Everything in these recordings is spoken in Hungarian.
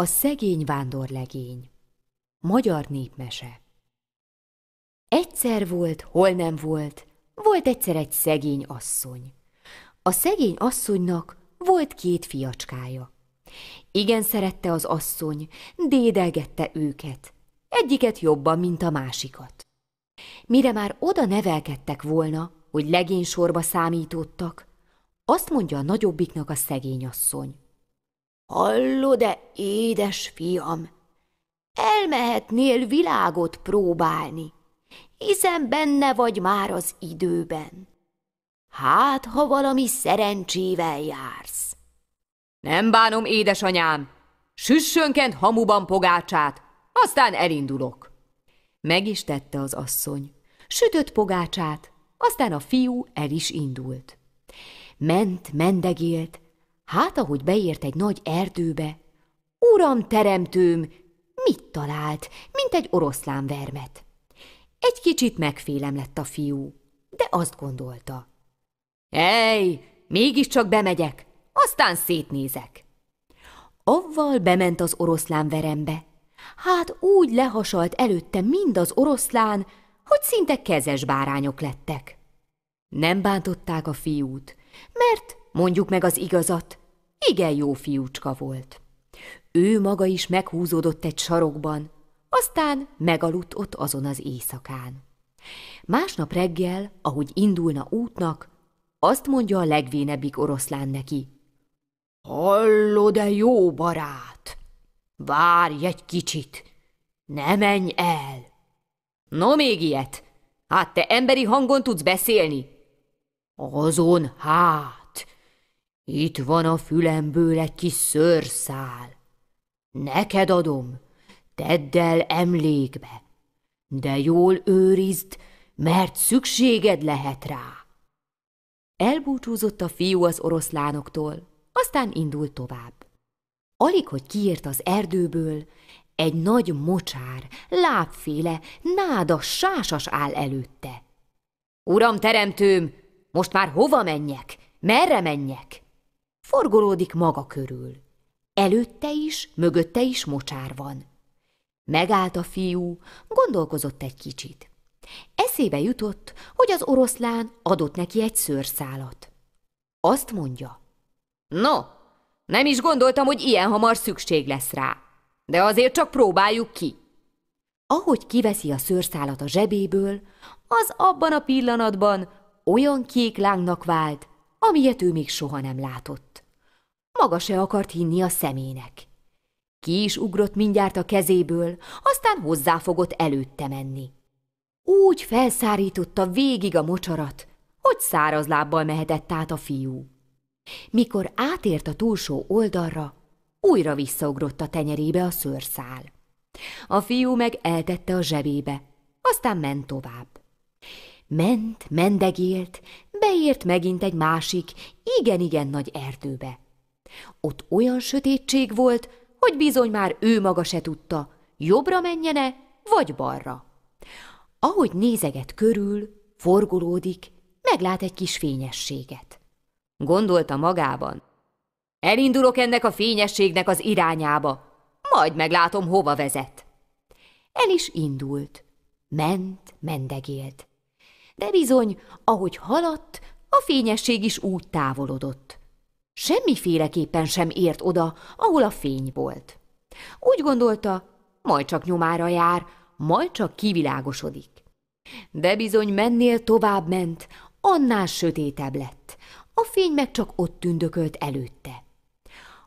A szegény vándorlegény Magyar népmese Egyszer volt, hol nem volt, volt egyszer egy szegény asszony. A szegény asszonynak volt két fiacskája. Igen szerette az asszony, dédelgette őket, egyiket jobban, mint a másikat. Mire már oda nevelkedtek volna, hogy legény sorba számítottak, azt mondja a nagyobbiknak a szegény asszony – Hallod-e, édes fiam? Elmehetnél világot próbálni, hiszen benne vagy már az időben. Hát, ha valami szerencsével jársz. Nem bánom, édesanyám, süssönkent hamuban pogácsát, aztán elindulok. Meg is tette az asszony. Sütött pogácsát, aztán a fiú el is indult. Ment, mendegélt, Hát, ahogy beért egy nagy erdőbe, Uram teremtőm, mit talált, mint egy oroszlán vermet? Egy kicsit megfélem lett a fiú, de azt gondolta. Ej, mégiscsak bemegyek, aztán szétnézek. Avval bement az oroszlán verembe. Hát úgy lehasalt előtte mind az oroszlán, hogy szinte kezes bárányok lettek. Nem bántották a fiút, mert, mondjuk meg az igazat, igen jó fiúcska volt. Ő maga is meghúzódott egy sarokban, aztán megaludt ott azon az éjszakán. Másnap reggel, ahogy indulna útnak, azt mondja a legvénebbik oroszlán neki. Hallod-e, jó barát? Várj egy kicsit, ne menj el! No, még ilyet! Hát te emberi hangon tudsz beszélni? Azon hát! Itt van a fülemből egy kis szőrszál. Neked adom, tedd el emlékbe, de jól őrizd, mert szükséged lehet rá. Elbúcsúzott a fiú az oroszlánoktól, aztán indult tovább. Alig, hogy kiért az erdőből, egy nagy mocsár, lábféle, nádas, sásas áll előtte. Uram teremtőm, most már hova menjek? Merre menjek? forgolódik maga körül. Előtte is, mögötte is mocsár van. Megállt a fiú, gondolkozott egy kicsit. Eszébe jutott, hogy az oroszlán adott neki egy szőrszálat. Azt mondja. No, nem is gondoltam, hogy ilyen hamar szükség lesz rá, de azért csak próbáljuk ki. Ahogy kiveszi a szőrszálat a zsebéből, az abban a pillanatban olyan kék lángnak vált, amilyet ő még soha nem látott maga se akart hinni a szemének. Ki is ugrott mindjárt a kezéből, aztán hozzáfogott előtte menni. Úgy felszárította végig a mocsarat, hogy száraz lábbal mehetett át a fiú. Mikor átért a túlsó oldalra, újra visszaugrott a tenyerébe a szőrszál. A fiú meg eltette a zsebébe, aztán ment tovább. Ment, mendegélt, beért megint egy másik, igen-igen nagy erdőbe. Ott olyan sötétség volt, hogy bizony már ő maga se tudta, jobbra menjene, vagy balra. Ahogy nézeget körül, forgolódik, meglát egy kis fényességet. Gondolta magában. Elindulok ennek a fényességnek az irányába, majd meglátom, hova vezet. El is indult. Ment, mendegélt. De bizony, ahogy haladt, a fényesség is úgy távolodott. Semmiféleképpen sem ért oda, ahol a fény volt. Úgy gondolta, majd csak nyomára jár, majd csak kivilágosodik. De bizony mennél tovább ment, annál sötétebb lett. A fény meg csak ott tündökölt előtte.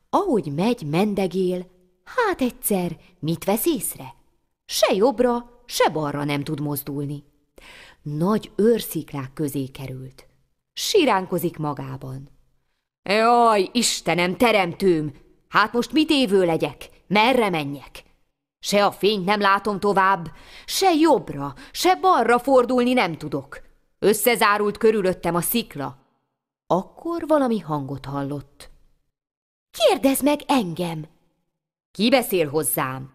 Ahogy megy, mendegél, hát egyszer mit vesz észre? Se jobbra, se balra nem tud mozdulni. Nagy őrsziklák közé került. Siránkozik magában. Jaj, Istenem, teremtőm! Hát most mit évő legyek? Merre menjek? Se a fényt nem látom tovább, se jobbra, se balra fordulni nem tudok. Összezárult körülöttem a szikla. Akkor valami hangot hallott. Kérdezd meg engem! Ki beszél hozzám?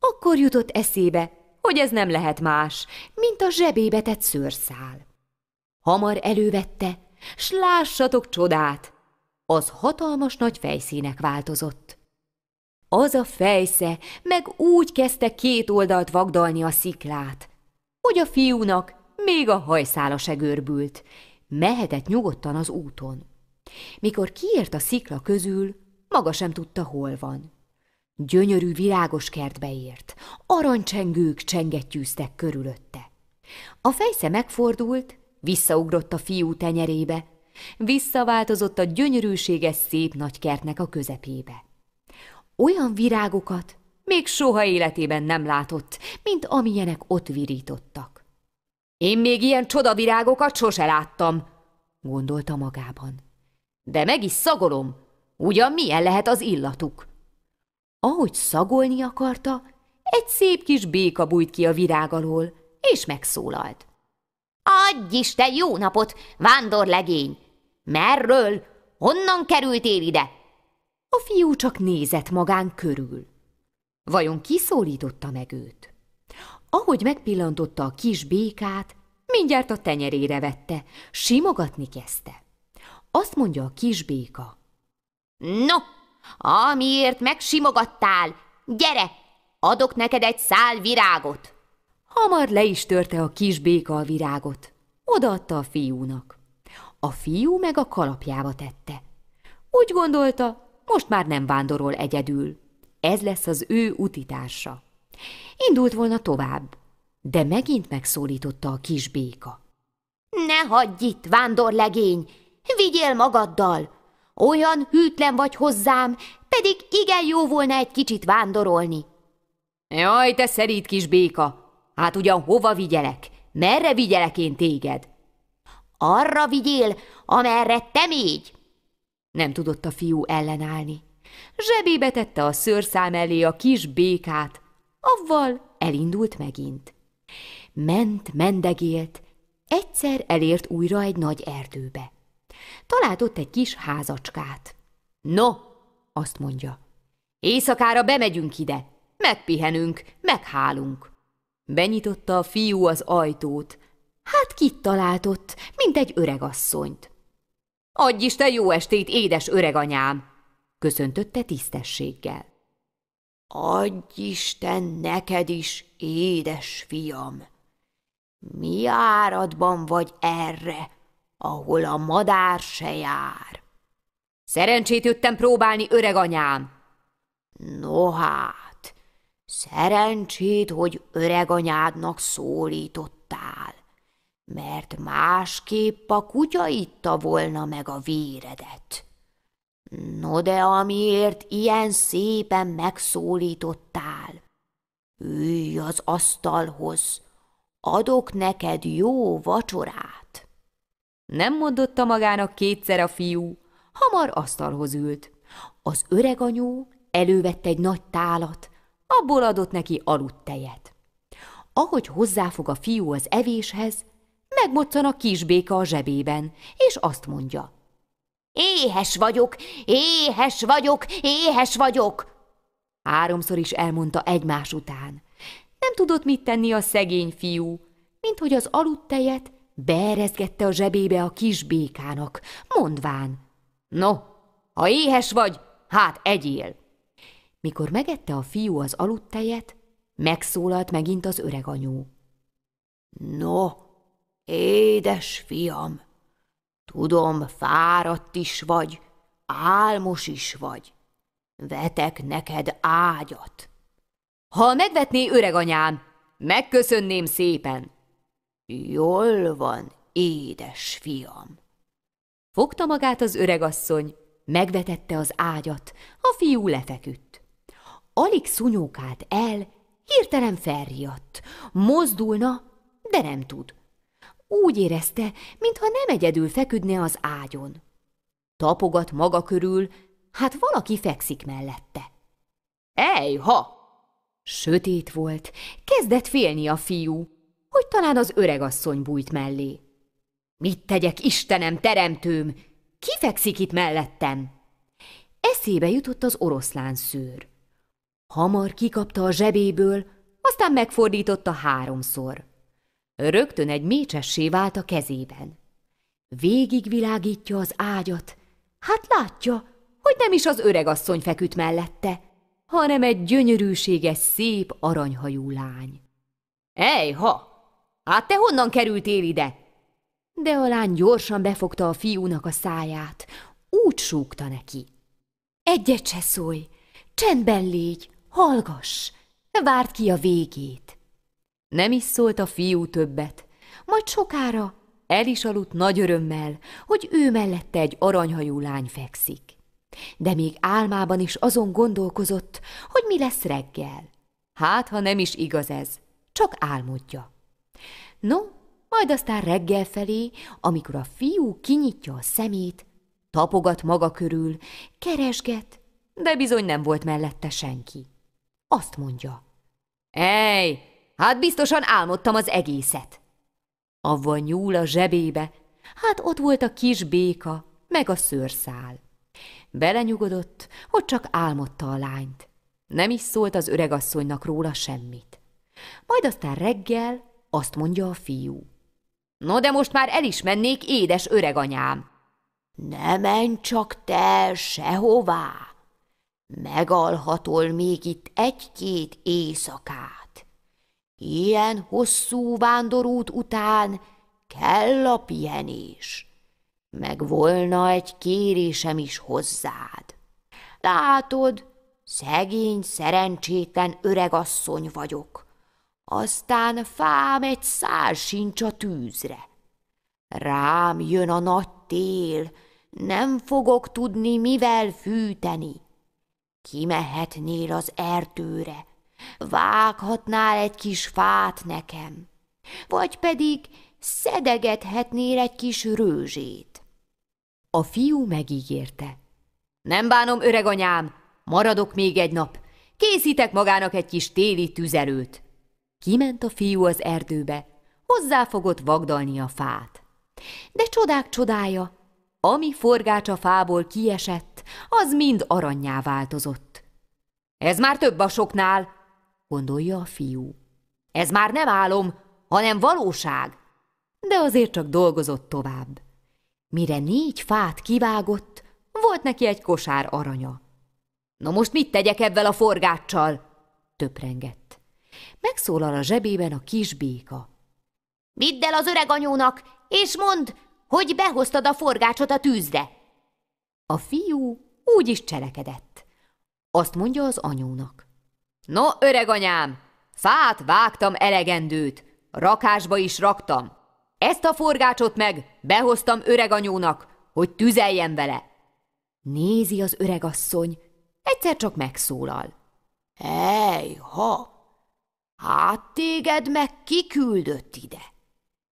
Akkor jutott eszébe, hogy ez nem lehet más, mint a zsebébe tett szőrszál. Hamar elővette, s lássatok csodát! az hatalmas nagy fejszínek változott. Az a fejsze meg úgy kezdte két oldalt vagdalni a sziklát, hogy a fiúnak még a hajszála se görbült, mehetett nyugodtan az úton. Mikor kiért a szikla közül, maga sem tudta, hol van. Gyönyörű virágos kertbe ért, aranycsengők csengettyűztek körülötte. A fejsze megfordult, visszaugrott a fiú tenyerébe, Visszaváltozott a gyönyörűséges szép nagy kertnek a közepébe. Olyan virágokat még soha életében nem látott, mint amilyenek ott virítottak. Én még ilyen csodavirágokat sose láttam, gondolta magában. De meg is szagolom, ugyan milyen lehet az illatuk. Ahogy szagolni akarta, egy szép kis béka bújt ki a virág alól, és megszólalt. Adj Isten jó napot, vándorlegény! Merről? Honnan kerültél ide? A fiú csak nézett magán körül. Vajon kiszólította meg őt? Ahogy megpillantotta a kis békát, mindjárt a tenyerére vette, simogatni kezdte. Azt mondja a kis béka. No, amiért megsimogattál, gyere, adok neked egy szál virágot. Hamar le is törte a kis béka a virágot. Odaadta a fiúnak. A fiú meg a kalapjába tette. Úgy gondolta, most már nem vándorol egyedül. Ez lesz az ő utitársa. Indult volna tovább, de megint megszólította a kis béka. Ne hagyj itt, vándorlegény! Vigyél magaddal! Olyan hűtlen vagy hozzám, pedig igen jó volna egy kicsit vándorolni. Jaj, te szerít kis béka! Hát ugyan hova vigyelek? Merre vigyelek én téged? Arra vigyél, amerre te mégy! Nem tudott a fiú ellenállni. Zsebébe tette a szőrszám elé a kis békát, avval elindult megint. Ment, mendegélt, egyszer elért újra egy nagy erdőbe. Talált ott egy kis házacskát. No, azt mondja, éjszakára bemegyünk ide, megpihenünk, meghálunk. Benyitotta a fiú az ajtót. Hát kit találtott, mint egy öregasszonyt. Adj Isten jó estét, édes öreganyám! köszöntötte tisztességgel. Adj Isten neked is, édes fiam! Mi áradban vagy erre, ahol a madár se jár? Szerencsét jöttem próbálni, öreganyám! Nohát! Szerencsét, hogy öreg anyádnak szólítottál, mert másképp a kutya itta volna meg a véredet. No de amiért ilyen szépen megszólítottál, ülj az asztalhoz, adok neked jó vacsorát. Nem mondotta magának kétszer a fiú, hamar asztalhoz ült. Az öreg anyó elővette egy nagy tálat, abból adott neki tejet. Ahogy hozzáfog a fiú az evéshez, megmoccan a kisbéka a zsebében, és azt mondja. Éhes vagyok, éhes vagyok, éhes vagyok! Háromszor is elmondta egymás után. Nem tudott mit tenni a szegény fiú, mint hogy az tejet beerezgette a zsebébe a kis békának, mondván. No, ha éhes vagy, hát egyél! Mikor megette a fiú az tejet, megszólalt megint az öreg anyó. No, édes fiam, tudom, fáradt is vagy, álmos is vagy. Vetek neked ágyat. Ha megvetné öreganyám, megköszönném szépen. Jól van, édes fiam. Fogta magát az öregasszony, megvetette az ágyat, a fiú lefeküdt. Alig szunyókált el, hirtelen felriadt. Mozdulna, de nem tud. Úgy érezte, mintha nem egyedül feküdne az ágyon. Tapogat maga körül, hát valaki fekszik mellette. Ej, ha! Sötét volt, kezdett félni a fiú, hogy talán az öregasszony bújt mellé. Mit tegyek, Istenem, teremtőm? Ki fekszik itt mellettem? Eszébe jutott az oroszlán szőr. Hamar kikapta a zsebéből, aztán megfordította háromszor. Rögtön egy mécsessé vált a kezében. Végigvilágítja az ágyat, hát látja, hogy nem is az öreg asszony feküdt mellette, hanem egy gyönyörűséges, szép, aranyhajú lány. Ej, ha! Hát te honnan kerültél ide? De a lány gyorsan befogta a fiúnak a száját, úgy súgta neki. Egyet se szólj, csendben légy, Hallgass, várd ki a végét. Nem is szólt a fiú többet, majd sokára el is aludt nagy örömmel, hogy ő mellette egy aranyhajú lány fekszik. De még álmában is azon gondolkozott, hogy mi lesz reggel. Hát, ha nem is igaz ez, csak álmodja. No, majd aztán reggel felé, amikor a fiú kinyitja a szemét, tapogat maga körül, keresget, de bizony nem volt mellette senki azt mondja. Ej, hát biztosan álmodtam az egészet. Avval nyúl a zsebébe, hát ott volt a kis béka, meg a szőrszál. Belenyugodott, hogy csak álmodta a lányt. Nem is szólt az öregasszonynak róla semmit. Majd aztán reggel azt mondja a fiú. No, de most már el is mennék, édes öreganyám. Ne menj csak te sehová! Megalhatol még itt egy-két éjszakát. Ilyen hosszú vándorút után kell a pihenés. Meg volna egy kérésem is hozzád. Látod, szegény, szerencsétlen öregasszony vagyok. Aztán fám egy szál sincs a tűzre. Rám jön a nagy tél, nem fogok tudni, mivel fűteni Kimehetnél az erdőre, vághatnál egy kis fát nekem, vagy pedig szedegethetnél egy kis rőzsét. A fiú megígérte. Nem bánom, öreganyám, maradok még egy nap, készítek magának egy kis téli tüzelőt. Kiment a fiú az erdőbe, hozzá fogott vagdalni a fát. De csodák csodája, ami forgács a fából kiesett, az mind aranyjá változott. Ez már több a soknál, gondolja a fiú. Ez már nem álom, hanem valóság. De azért csak dolgozott tovább. Mire négy fát kivágott, volt neki egy kosár aranya. Na most mit tegyek ebben a forgáccsal? Töprengett. Megszólal a zsebében a kis béka. Vidd el az öreg anyónak, és mondd, hogy behoztad a forgácsot a tűzre. A fiú úgy is cselekedett. Azt mondja az anyónak. No, öreg anyám, fát vágtam elegendőt, rakásba is raktam. Ezt a forgácsot meg behoztam öreg anyónak, hogy tüzeljen vele. Nézi az öreg asszony, egyszer csak megszólal. Hely, ha! Hát téged meg kiküldött ide,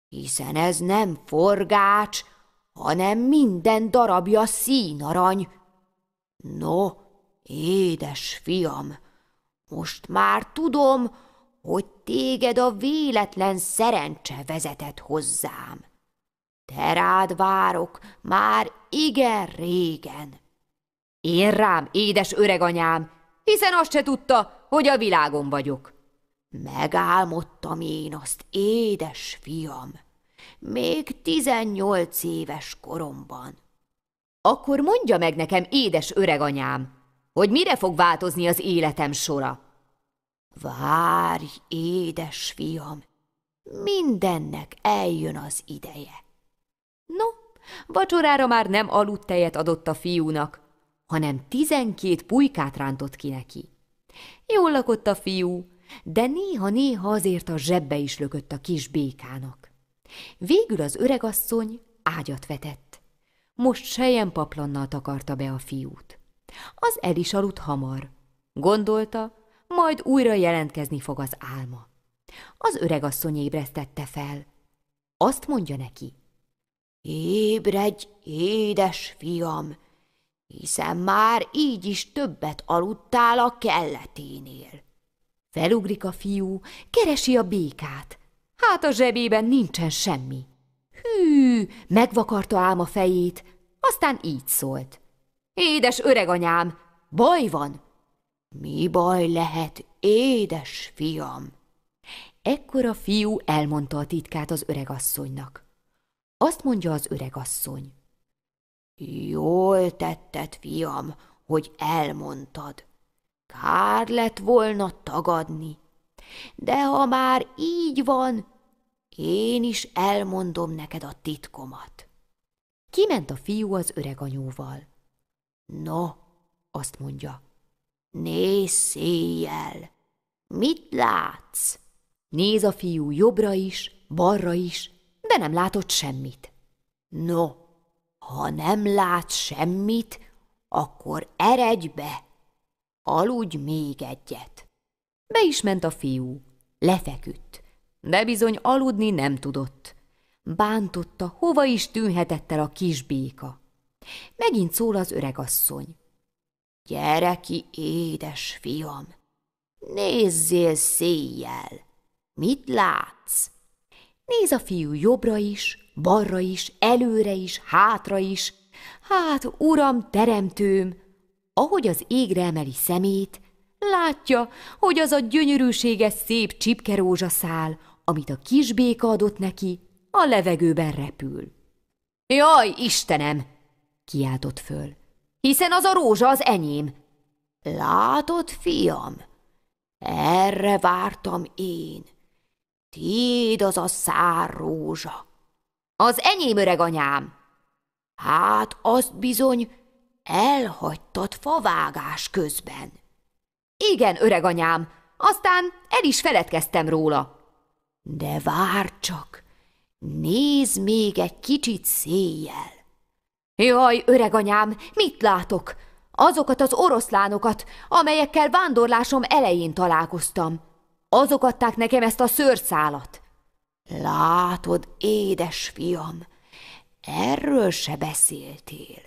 hiszen ez nem forgács, hanem minden darabja színarany. No, édes fiam, most már tudom, hogy téged a véletlen szerencse vezetett hozzám. Te rád várok már igen régen. Én rám, édes öreganyám, hiszen azt se tudta, hogy a világon vagyok. Megálmodtam én azt, édes fiam még tizennyolc éves koromban. Akkor mondja meg nekem, édes öreganyám, hogy mire fog változni az életem sora. Várj, édes fiam, mindennek eljön az ideje. No, vacsorára már nem aludt tejet adott a fiúnak, hanem tizenkét pulykát rántott ki neki. Jól lakott a fiú, de néha-néha azért a zsebbe is lökött a kis békának. Végül az öregasszony ágyat vetett. Most sejjen paplannal takarta be a fiút. Az el is aludt hamar. Gondolta, majd újra jelentkezni fog az álma. Az öregasszony ébresztette fel. Azt mondja neki. Ébredj, édes fiam, hiszen már így is többet aludtál a kelleténél. Felugrik a fiú, keresi a békát, Hát a zsebében nincsen semmi. Hű, megvakarta ám a fejét, aztán így szólt. Édes öreganyám, baj van. Mi baj lehet, édes fiam? Ekkor a fiú elmondta a titkát az öregasszonynak. Azt mondja az öregasszony. Jól tetted, fiam, hogy elmondtad. Kár lett volna tagadni. De ha már így van, én is elmondom neked a titkomat. Kiment a fiú az öreg anyóval. No, azt mondja, nézz éjjel, mit látsz? Néz a fiú jobbra is, balra is, de nem látott semmit. No, ha nem lát semmit, akkor eredj be, aludj még egyet. Be is ment a fiú, lefeküdt de bizony aludni nem tudott. Bántotta, hova is tűnhetett el a kis béka. Megint szól az öregasszony. Gyere ki, édes fiam! Nézzél széjjel! Mit látsz? Néz a fiú jobbra is, balra is, előre is, hátra is. Hát, uram, teremtőm! Ahogy az égre emeli szemét, látja, hogy az a gyönyörűséges szép csipkerózsaszál, amit a kisbéka adott neki, a levegőben repül. – Jaj, Istenem! – kiáltott föl. – Hiszen az a rózsa az enyém. – Látod, fiam? Erre vártam én. Tiéd az a szár rózsa. – Az enyém, öreg anyám! – Hát azt bizony elhagytad favágás közben. – Igen, öreg anyám, aztán el is feledkeztem róla. – de vár csak, nézd még egy kicsit széjjel. Jaj, öreganyám, mit látok? Azokat az oroszlánokat, amelyekkel vándorlásom elején találkoztam. Azok adták nekem ezt a szőrszálat. Látod, édes fiam, erről se beszéltél,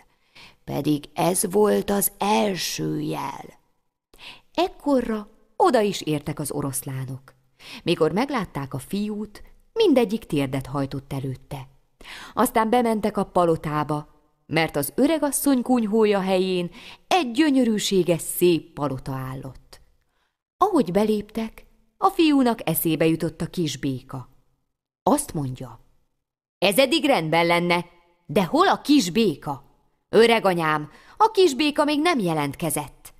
pedig ez volt az első jel. Ekkorra oda is értek az oroszlánok. Mikor meglátták a fiút, mindegyik térdet hajtott előtte. Aztán bementek a palotába, mert az öregasszony kunyhója helyén egy gyönyörűséges szép palota állott. Ahogy beléptek, a fiúnak eszébe jutott a kis béka. Azt mondja, ez eddig rendben lenne, de hol a kis béka? Öreg anyám, a kis béka még nem jelentkezett.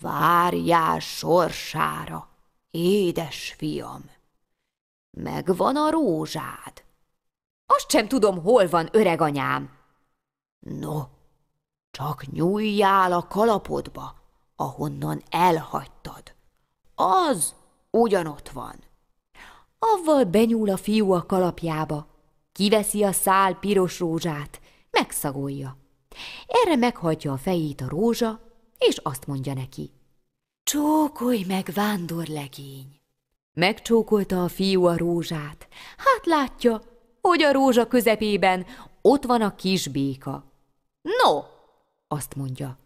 Várjál sorsára! Édes fiam, megvan a rózsád. Azt sem tudom, hol van, öreg anyám. No, csak nyúljál a kalapodba, ahonnan elhagytad. Az ugyanott van. Avval benyúl a fiú a kalapjába, kiveszi a szál piros rózsát, megszagolja. Erre meghagyja a fejét a rózsa, és azt mondja neki. Csókolj meg, vándorlegény! Megcsókolta a fiú a rózsát. Hát látja, hogy a rózsa közepében ott van a kis béka. No, azt mondja,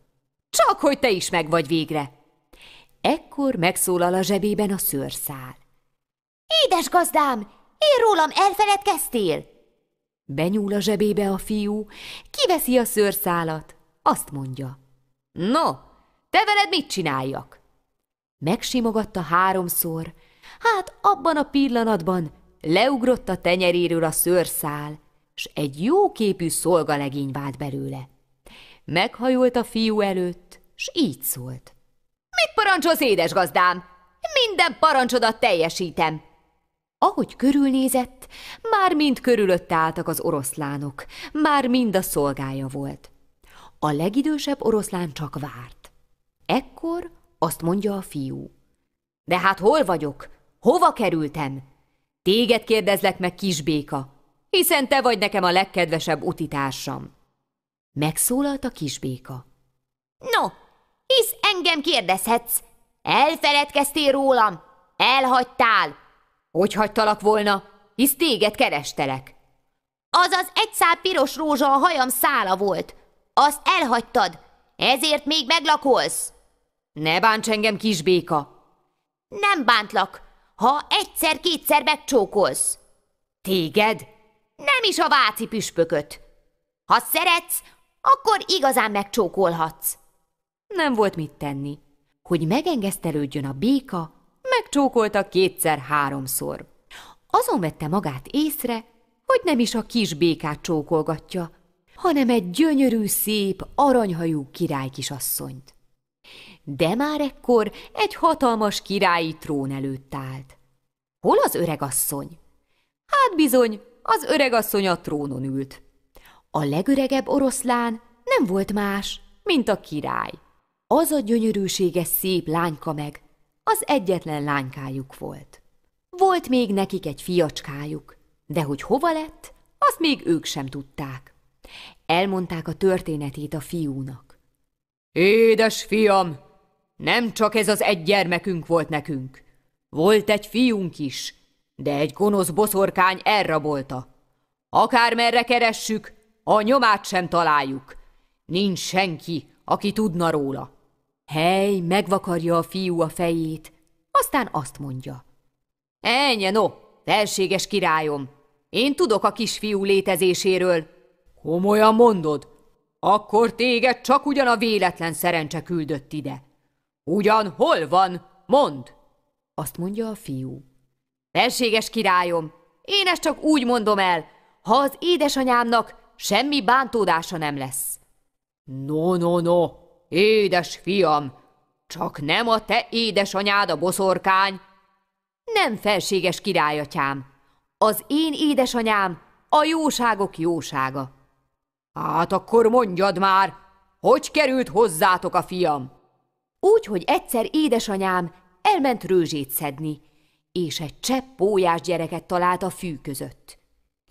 csak hogy te is meg vagy végre. Ekkor megszólal a zsebében a szőrszál. Édes gazdám, én rólam elfeledkeztél? Benyúl a zsebébe a fiú, kiveszi a szőrszálat, azt mondja. No, te veled mit csináljak? Megsimogatta háromszor, hát abban a pillanatban leugrott a tenyeréről a szőrszál, s egy jóképű szolgalegény vált belőle. Meghajolt a fiú előtt, s így szólt. Mit parancsolsz, édes gazdám? Minden parancsodat teljesítem. Ahogy körülnézett, már mind körülött álltak az oroszlánok, már mind a szolgája volt. A legidősebb oroszlán csak várt. Ekkor azt mondja a fiú. De hát hol vagyok? Hova kerültem? Téged kérdezlek meg, kisbéka, hiszen te vagy nekem a legkedvesebb utitársam. Megszólalt a kisbéka. No, hisz engem kérdezhetsz. Elfeledkeztél rólam, elhagytál. Hogy hagytalak volna, hisz téged kerestelek. Azaz egy szál piros rózsa a hajam szála volt. Azt elhagytad, ezért még meglakolsz. Ne bánts engem, kis béka! Nem bántlak, ha egyszer-kétszer megcsókolsz. Téged? Nem is a váci püspököt. Ha szeretsz, akkor igazán megcsókolhatsz. Nem volt mit tenni. Hogy megengesztelődjön a béka, megcsókolta kétszer-háromszor. Azon vette magát észre, hogy nem is a kis békát csókolgatja, hanem egy gyönyörű, szép, aranyhajú királykisasszonyt. De már ekkor egy hatalmas királyi trón előtt állt. Hol az öregasszony? Hát bizony, az öregasszony a trónon ült. A legöregebb oroszlán nem volt más, mint a király. Az a gyönyörűséges szép lányka meg, az egyetlen lánykájuk volt. Volt még nekik egy fiacskájuk, de hogy hova lett, azt még ők sem tudták. Elmondták a történetét a fiúnak. Édes fiam, nem csak ez az egy gyermekünk volt nekünk. Volt egy fiunk is, de egy gonosz boszorkány elrabolta. Akármerre keressük, a nyomát sem találjuk. Nincs senki, aki tudna róla. Hely, megvakarja a fiú a fejét, aztán azt mondja. Ennyi, no, felséges királyom, én tudok a kisfiú létezéséről. Komolyan mondod? Akkor téged csak ugyan a véletlen szerencse küldött ide. Ugyan hol van? Mond! Azt mondja a fiú. Felséges királyom, én ezt csak úgy mondom el, ha az édesanyámnak semmi bántódása nem lesz. No, no, no, édes fiam, csak nem a te édesanyád a boszorkány. Nem felséges királyatyám, az én édesanyám a jóságok jósága. Hát akkor mondjad már, hogy került hozzátok a fiam? Úgy, hogy egyszer édesanyám elment rőzsét szedni, és egy csepp pólyás gyereket talált a fű között.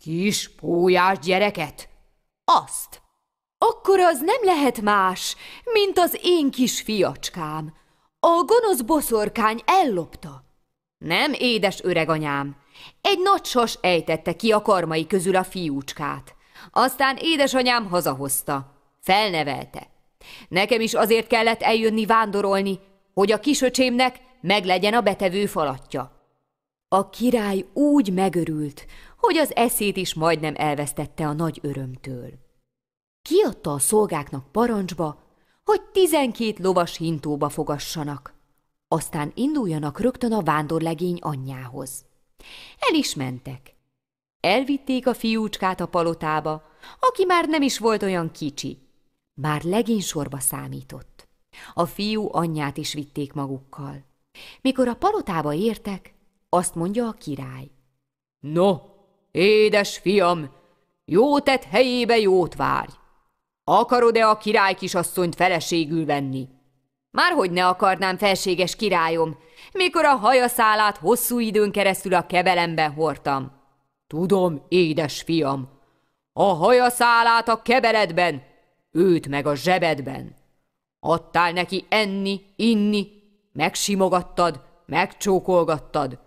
Kis pólyás gyereket? Azt. Akkor az nem lehet más, mint az én kis fiacskám. A gonosz boszorkány ellopta. Nem, édes öreganyám. Egy nagy sas ejtette ki a karmai közül a fiúcskát. Aztán édesanyám hazahozta. Felnevelte. Nekem is azért kellett eljönni vándorolni, hogy a kisöcsémnek meglegyen a betevő falatja. A király úgy megörült, hogy az eszét is majdnem elvesztette a nagy örömtől. Kiadta a szolgáknak parancsba, hogy tizenkét lovas hintóba fogassanak, aztán induljanak rögtön a vándorlegény anyjához. El is mentek. Elvitték a fiúcskát a palotába, aki már nem is volt olyan kicsi. Már legény sorba számított. A fiú anyját is vitték magukkal. Mikor a palotába értek, azt mondja a király. No, édes fiam, jó tett helyébe jót várj. Akarod-e a király kisasszonyt feleségül venni? Márhogy ne akarnám, felséges királyom, mikor a hajaszálát hosszú időn keresztül a kebelemben hordtam. Tudom, édes fiam, a hajaszálát a keberedben, őt meg a zsebedben. Adtál neki enni, inni, megsimogattad, megcsókolgattad.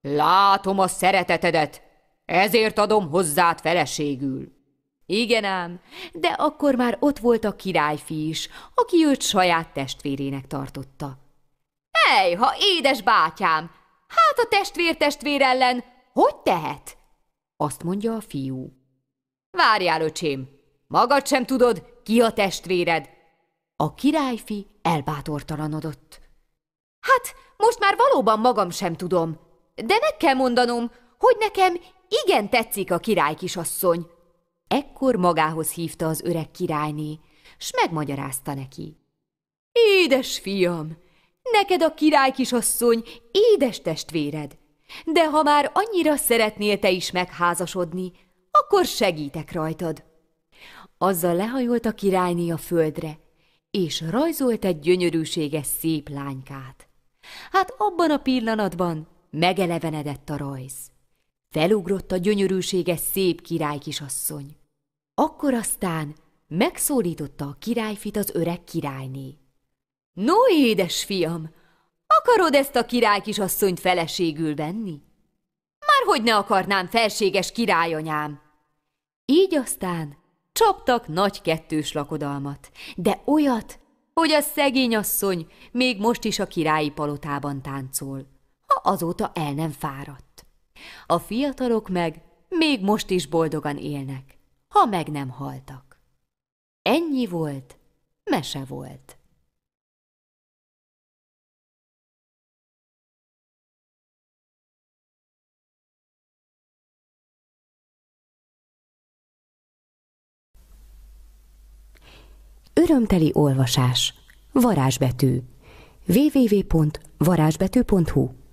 Látom a szeretetedet, ezért adom hozzád feleségül. Igen ám, de akkor már ott volt a királyfi is, aki őt saját testvérének tartotta. Ej, ha édes bátyám, hát a testvér testvér ellen hogy tehet? Azt mondja a fiú. Várjál, öcsém! Magad sem tudod, ki a testvéred! A királyfi elbátortalanodott. Hát, most már valóban magam sem tudom, de meg kell mondanom, hogy nekem igen tetszik a király kisasszony. Ekkor magához hívta az öreg királyné, s megmagyarázta neki. Édes fiam, neked a király kisasszony édes testvéred, de ha már annyira szeretnél te is megházasodni, akkor segítek rajtad. Azzal lehajolt a királyné a földre, és rajzolt egy gyönyörűséges szép lánykát. Hát abban a pillanatban megelevenedett a rajz. Felugrott a gyönyörűséges szép király kisasszony. Akkor aztán megszólította a királyfit az öreg királyné. No, édes fiam, Akarod ezt a király kisasszonyt feleségül venni? hogy ne akarnám felséges királyanyám. Így aztán csaptak nagy kettős lakodalmat, de olyat, hogy a szegény asszony még most is a királyi palotában táncol, ha azóta el nem fáradt. A fiatalok meg még most is boldogan élnek, ha meg nem haltak. Ennyi volt, mese volt. Örömteli olvasás. Varázsbetű. www.varázsbetű.hu